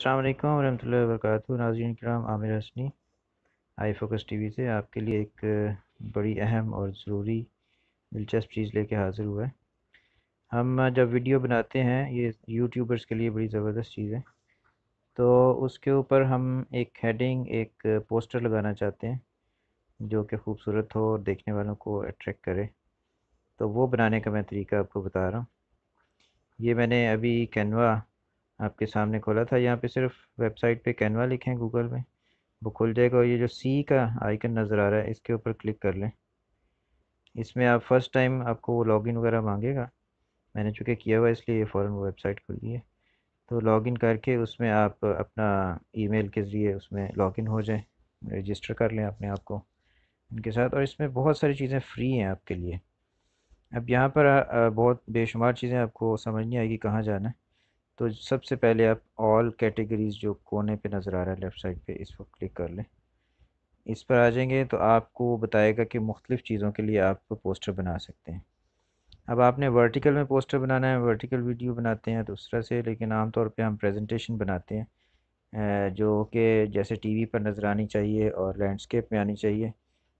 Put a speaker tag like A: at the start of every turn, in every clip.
A: अल्लाम वरहमल लबरक नाजीन कराम Aamir Hasani I focus T V से आपके लिए एक बड़ी अहम और ज़रूरी दिलचस्प चीज़ लेके हाज़िर हुआ है हम जब वीडियो बनाते हैं ये यूट्यूबर्स के लिए बड़ी ज़बरदस्त चीज़ है तो उसके ऊपर हम एक हेडिंग एक पोस्टर लगाना चाहते हैं जो कि खूबसूरत हो और देखने वालों को अट्रैक्ट करे तो वो बनाने का मैं तरीका आपको बता रहा हूँ ये मैंने अभी कैनवा आपके सामने खोला था यहाँ पे सिर्फ वेबसाइट पे कैनवा लिखें गूगल में वो खुल जाएगा और ये जो सी का आइकन नज़र आ रहा है इसके ऊपर क्लिक कर लें इसमें आप फर्स्ट टाइम आपको वो लॉगिन वगैरह मांगेगा मैंने चूँकि किया हुआ इसलिए ये फ़ौरन वो वेबसाइट खुल गई है तो लॉगिन करके उसमें आप अपना ईमेल के ज़रिए उसमें लॉगिन हो जाए रजिस्टर कर लें अपने आप को उनके साथ और इसमें बहुत सारी चीज़ें फ्री हैं आपके लिए अब यहाँ पर बहुत बेशुमार चीज़ें आपको समझ नहीं आएगी कहाँ जाना है तो सबसे पहले आप ऑल कैटेगरीज़ जो कोने पे नज़र आ रहा है लेफ़्ट साइड पे इस पर क्लिक कर लें इस पर आ जाएंगे तो आपको बताएगा कि मुख्तलिफ़ चीज़ों के लिए आप पोस्टर बना सकते हैं अब आपने वर्टिकल में पोस्टर बनाना है वर्टिकल वीडियो बनाते हैं दूसरा तो से लेकिन आम तौर पे हम प्रेजेंटेशन बनाते हैं जो कि जैसे वी पर नज़र आनी चाहिए और लैंडस्केप में आनी चाहिए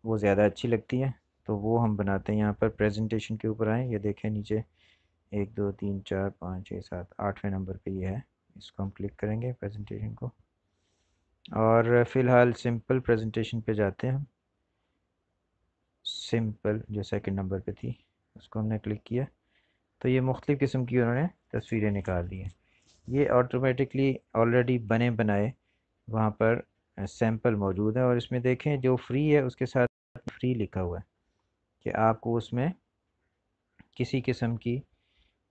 A: वो ज़्यादा अच्छी लगती है तो वो हम बनाते हैं यहाँ पर प्रेजेंटेशन के ऊपर आएँ ये देखें नीचे एक दो तीन चार पाँच छः सात आठवें नंबर पे ये है इसको हम क्लिक करेंगे प्रेजेंटेशन को और फ़िलहाल सिंपल प्रेजेंटेशन पे जाते हैं हम सिंपल जो सेकंड नंबर पे थी उसको हमने क्लिक किया तो ये मुख्तु किस्म की उन्होंने तस्वीरें निकाल दी हैं ये ऑटोमेटिकली ऑलरेडी बने बनाए वहाँ पर सैम्पल मौजूद है और इसमें देखें जो फ्री है उसके साथ फ्री लिखा हुआ है कि आपको उसमें किसी किस्म की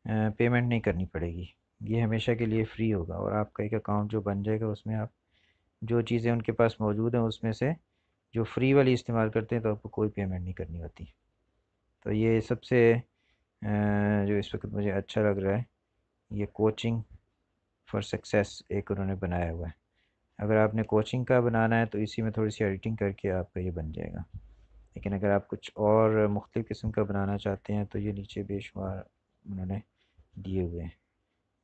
A: पेमेंट नहीं करनी पड़ेगी ये हमेशा के लिए फ्री होगा और आपका एक अकाउंट जो बन जाएगा उसमें आप जो चीज़ें उनके पास मौजूद हैं उसमें से जो फ्री वाली इस्तेमाल करते हैं तो आपको कोई पेमेंट नहीं करनी होती तो ये सबसे जो इस वक्त मुझे अच्छा लग रहा है ये कोचिंग फॉर सक्सेस एक उन्होंने बनाया हुआ है अगर आपने कोचिंग का बनाना है तो इसी में थोड़ी सी एडिटिंग करके आपका ये बन जाएगा लेकिन अगर आप कुछ और मुख्तु किस्म का बनाना चाहते हैं तो ये नीचे बेशुमार उन्होंने दिए हुए हैं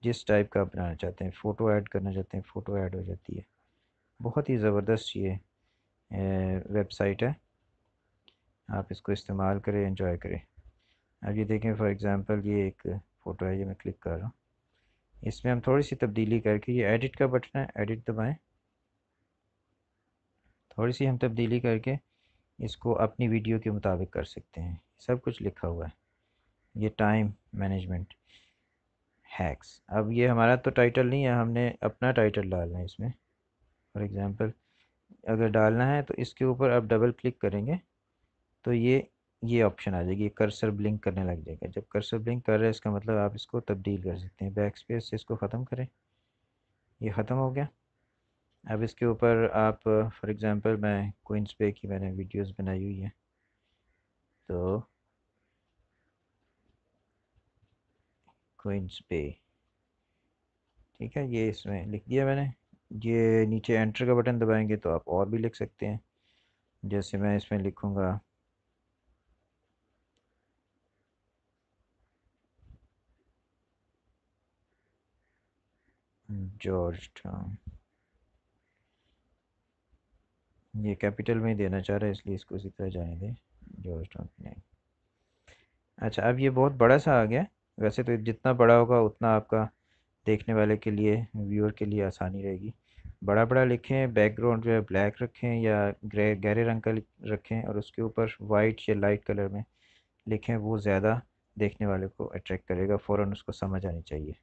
A: जिस टाइप का आप बनाना चाहते हैं फ़ोटो ऐड करना चाहते हैं फ़ोटो ऐड हो जाती है बहुत ही ज़बरदस्त ये वेबसाइट है आप इसको इस्तेमाल करें इन्जॉय करें अब ये देखें फॉर एग्ज़ाम्पल ये एक फ़ोटो है ये मैं क्लिक कर रहा हूँ इसमें हम थोड़ी सी तब्दीली करके ये एडिट का बटन है एडिट दबाएं थोड़ी सी हम तब्दीली करके इसको अपनी वीडियो के मुताबिक कर सकते हैं सब कुछ लिखा हुआ है ये टाइम मैनेजमेंट हैक्स अब ये हमारा तो टाइटल नहीं है हमने अपना टाइटल डालना है इसमें फॉर एग्ज़ाम्पल अगर डालना है तो इसके ऊपर आप डबल क्लिक करेंगे तो ये ये ऑप्शन आ जाएगी कर्सर ब्लिंक करने लग जाएगा जब कर्सर ब्लिंक कर रहा है इसका मतलब आप इसको तब्दील कर सकते हैं बैक स्पेस से इसको ख़त्म करें ये ख़त्म हो गया अब इसके ऊपर आप फॉर एग्ज़ाम्पल मैं कोइंस पे की मैंने वीडियोस बनाई हुई है तो क्वींस पे ठीक है ये इसमें लिख दिया मैंने ये नीचे एंटर का बटन दबाएंगे तो आप और भी लिख सकते हैं जैसे मैं इसमें लिखूँगा जॉर्ज टाउन ये कैपिटल में ही देना चाह रहा है इसलिए इसको इसी तरह जाने दें जॉर्ज टाउन अच्छा अब ये बहुत बड़ा सा आ गया वैसे तो जितना बड़ा होगा उतना आपका देखने वाले के लिए व्यूअर के लिए आसानी रहेगी बड़ा बड़ा लिखें बैकग्राउंड जो है ब्लैक रखें या ग्रे गहरे रंग का रखें और उसके ऊपर वाइट या लाइट कलर में लिखें वो ज़्यादा देखने वाले को अट्रैक्ट करेगा फ़ौर उसको समझ आनी चाहिए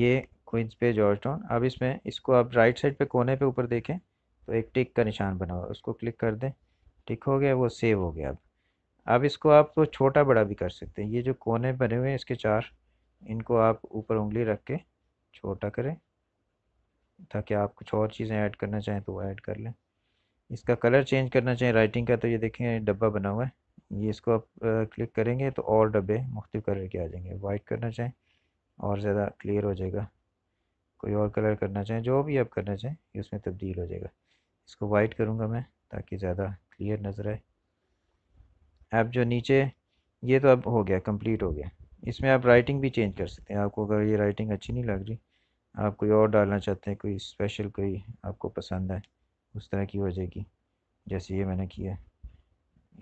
A: ये क्विंस पे जॉर्ज टाउन अब इसमें इसको आप राइट साइड पे कोने पे ऊपर देखें तो एक टिक का निशान बना हुआ उसको क्लिक कर दें टिक हो गया वो सेव हो गया अब अब इसको आप तो छोटा बड़ा भी कर सकते हैं ये जो कोने बने हुए हैं इसके चार इनको आप ऊपर उंगली रख के छोटा करें ताकि आप कुछ और चीज़ें ऐड करना चाहें तो वो ऐड कर लें इसका कलर चेंज करना चाहें राइटिंग का तो ये देखें डब्बा बना हुआ है ये इसको आप क्लिक करेंगे तो और डब्बे मुख्तु कलर के आ जाएंगे वाइट करना चाहें और ज़्यादा क्लियर हो जाएगा कोई और कलर करना चाहें जो भी आप करना चाहें ये उसमें तब्दील हो जाएगा इसको वाइट करूँगा मैं ताकि ज़्यादा क्लियर नज़र आए अब जो नीचे ये तो अब हो गया कंप्लीट हो गया इसमें आप राइटिंग भी चेंज कर सकते हैं आपको अगर ये राइटिंग अच्छी नहीं लग रही आप कोई और डालना चाहते हैं कोई स्पेशल कोई आपको पसंद है उस तरह की हो जाएगी जैसे ये मैंने किया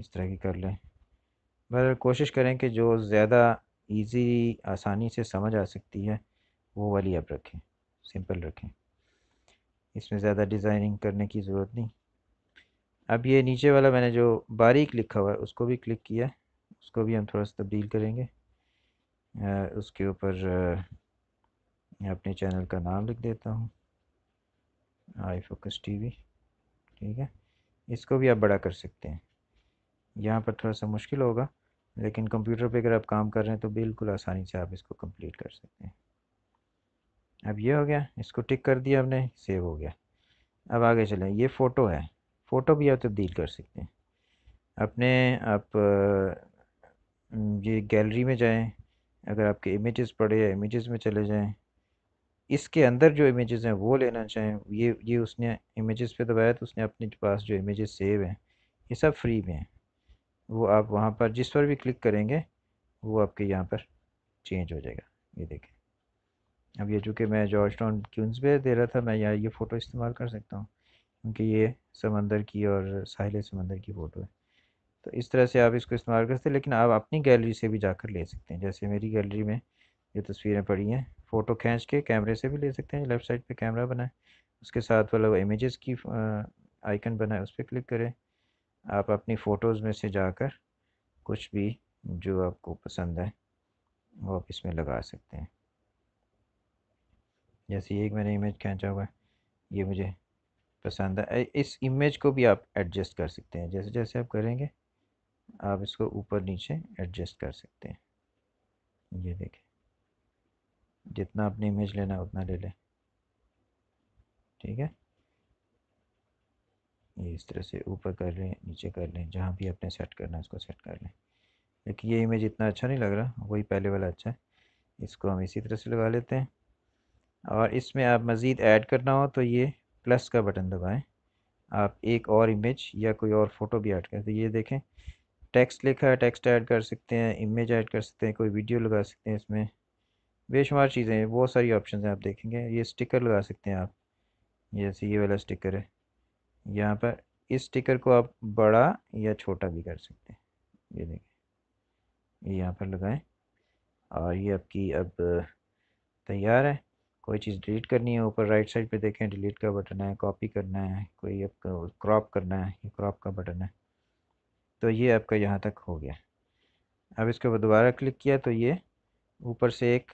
A: इस तरह की कर लें मगर कोशिश करें कि जो ज़्यादा ईजी आसानी से समझ आ सकती है वो वाली आप रखें सिंपल रखें इसमें ज़्यादा डिज़ाइनिंग करने की ज़रूरत नहीं अब ये नीचे वाला मैंने जो बारीक लिखा हुआ है उसको भी क्लिक किया उसको भी हम थोड़ा सा तब्दील करेंगे आ, उसके ऊपर अपने चैनल का नाम लिख देता हूँ आई फोकस टीवी ठीक है इसको भी आप बड़ा कर सकते हैं यहाँ पर थोड़ा सा मुश्किल होगा लेकिन कंप्यूटर पे अगर आप काम कर रहे हैं तो बिल्कुल आसानी से आप इसको कंप्लीट कर सकते हैं अब ये हो गया इसको टिक कर दिया हमने सेव हो गया अब आगे चलें ये फ़ोटो है फ़ोटो भी आप तब्दील कर सकते हैं अपने आप ये गैलरी में जाएं अगर आपके इमेजेस पड़े या इमेजेस में चले जाएं इसके अंदर जो इमेजेस हैं वो लेना चाहें ये ये उसने इमेजेस पे दबाया तो उसने अपने पास जो इमेजेस सेव हैं ये सब फ्री में हैं वो आप वहाँ पर जिस पर भी क्लिक करेंगे वो आपके यहाँ पर चेंज हो जाएगा ये देखें अब ये चूँकि मैं जॉर्ज टाउन क्यूंस दे रहा था मैं यहाँ ये फ़ोटो इस्तेमाल कर सकता हूँ क्योंकि ये समंदर की और साहिल समंदर की फ़ोटो है तो इस तरह से आप इसको इस्तेमाल कर सकते हैं लेकिन आप अपनी गैलरी से भी जाकर ले सकते हैं जैसे मेरी गैलरी में जो तस्वीरें पड़ी हैं फ़ोटो खींच के कैमरे से भी ले सकते हैं लेफ़्ट साइड पे कैमरा बनाए उसके साथ वाला वो इमेजेस की आइकन बनाए उस पर क्लिक करें आप अपनी फ़ोटोज़ में से जाकर कुछ भी जो आपको पसंद है वो आप इसमें लगा सकते हैं जैसे एक मैंने इमेज खींचा हुआ है ये मुझे पसंद है इस इमेज को भी आप एडजस्ट कर सकते हैं जैसे जैसे आप करेंगे आप इसको ऊपर नीचे एडजस्ट कर सकते हैं ये देखें जितना आपने इमेज लेना है उतना ले लें ठीक है ये इस तरह से ऊपर कर लें नीचे कर लें जहाँ भी आपने सेट करना है उसको सेट कर लें लेकिन ये इमेज इतना अच्छा नहीं लग रहा वही पहले वाला अच्छा है इसको हम इसी तरह से लगा लेते हैं और इसमें आप मज़ीद ऐड करना हो तो ये प्लस का बटन दबाएं आप एक और इमेज या कोई और फ़ोटो भी ऐड करें तो ये देखें टेक्स्ट लिखा है टेक्स्ट ऐड कर सकते हैं इमेज ऐड कर सकते हैं कोई वीडियो लगा सकते हैं इसमें बेशुमार चीज़ें हैं बहुत सारी ऑप्शन हैं आप देखेंगे ये स्टिकर लगा सकते हैं आप जैसे ये वाला स्टिकर है यहाँ पर इस स्टिकर को आप बड़ा या छोटा भी कर सकते हैं ये देखें ये यहाँ पर लगाएं और ये आपकी अब तैयार है कोई चीज़ डिलीट करनी है ऊपर राइट साइड पे देखें डिलीट का बटन है कॉपी करना है कोई आपका क्रॉप करना है ये क्रॉप का बटन है तो ये आपका यहाँ तक हो गया अब इसके ऊपर दोबारा क्लिक किया तो ये ऊपर से एक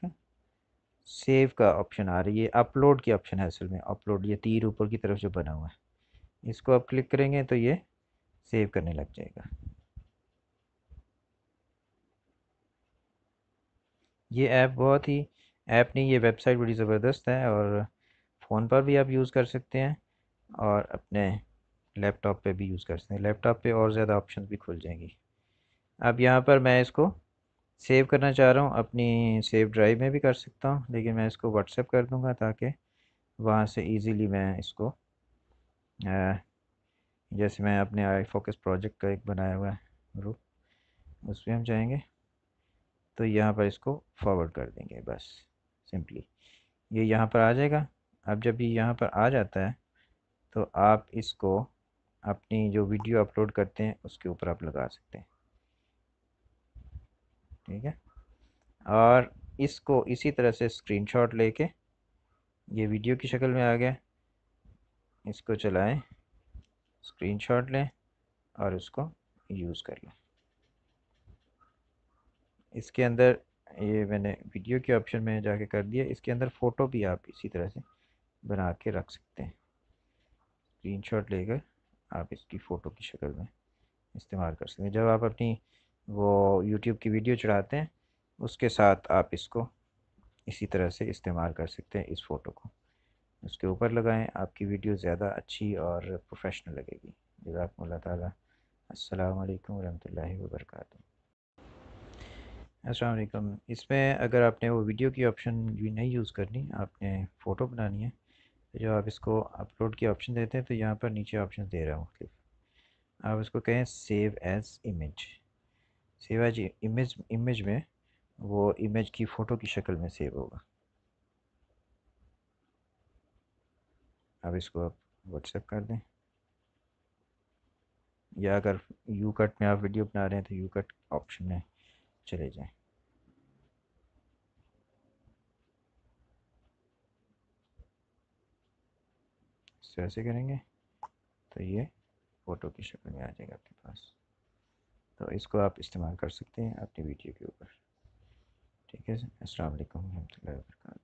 A: सेव का ऑप्शन आ रही है अपलोड की ऑप्शन है असल में अपलोड ये तीर ऊपर की तरफ जो बना हुआ है इसको आप क्लिक करेंगे तो ये सेव करने लग जाएगा ये ऐप बहुत ही ऐप नहीं ये वेबसाइट बड़ी ज़बरदस्त है और फ़ोन पर भी आप यूज़ कर सकते हैं और अपने लैपटॉप पे भी यूज़ कर सकते हैं लैपटॉप पे और ज़्यादा ऑप्शन भी खुल जाएंगी अब यहाँ पर मैं इसको सेव करना चाह रहा हूँ अपनी सेव ड्राइव में भी कर सकता हूँ लेकिन मैं इसको व्हाट्सएप कर दूँगा ताकि वहाँ से ईज़िली मैं इसको आ, जैसे मैं अपने आई फोकस प्रोजेक्ट का एक बनाया हुआ है ग्रुप उस पर हम जाएंगे तो यहाँ पर इसको फॉरवर्ड कर देंगे बस सिंपली ये यहाँ पर आ जाएगा अब जब ये यहाँ पर आ जाता है तो आप इसको अपनी जो वीडियो अपलोड करते हैं उसके ऊपर आप लगा सकते हैं ठीक है और इसको इसी तरह से स्क्रीनशॉट लेके ये वीडियो की शक्ल में आ गया इसको चलाएं स्क्रीनशॉट लें और इसको यूज़ कर लें इसके अंदर ये मैंने वीडियो के ऑप्शन में जाके कर दिया इसके अंदर फ़ोटो भी आप इसी तरह से बना के रख सकते हैं स्क्रीनशॉट लेकर आप इसकी फ़ोटो की शक्ल में इस्तेमाल कर सकते हैं जब आप अपनी वो यूट्यूब की वीडियो चढ़ाते हैं उसके साथ आप इसको इसी तरह से इस्तेमाल कर सकते हैं इस फ़ोटो को उसके ऊपर लगाएं आपकी वीडियो ज़्यादा अच्छी और प्रोफेशनल लगेगी जजाकम्ला ताली अल्लाम वरहमल वर्का असलकम इसमें अगर आपने वो वीडियो की ऑप्शन भी नहीं यूज़ करनी आपने फ़ोटो बनानी है तो जो आप इसको अपलोड की ऑप्शन देते हैं तो यहाँ पर नीचे ऑप्शन दे रहा हूँ मुख्तफ आप इसको कहें save as image save as image image में वो इमेज की फ़ोटो की शक्ल में सेव होगा अब इसको आप व्हाट्सएप कर दें या अगर यू कट में आप वीडियो बना रहे हैं तो यू कट ऑप्शन है चले जाएं सो ऐसे करेंगे तो ये फ़ोटो की शक्ल में आ जाएगा आपके पास तो इसको आप इस्तेमाल कर सकते हैं अपनी वीडियो के ऊपर ठीक है अस्सलाम वालेकुम वरक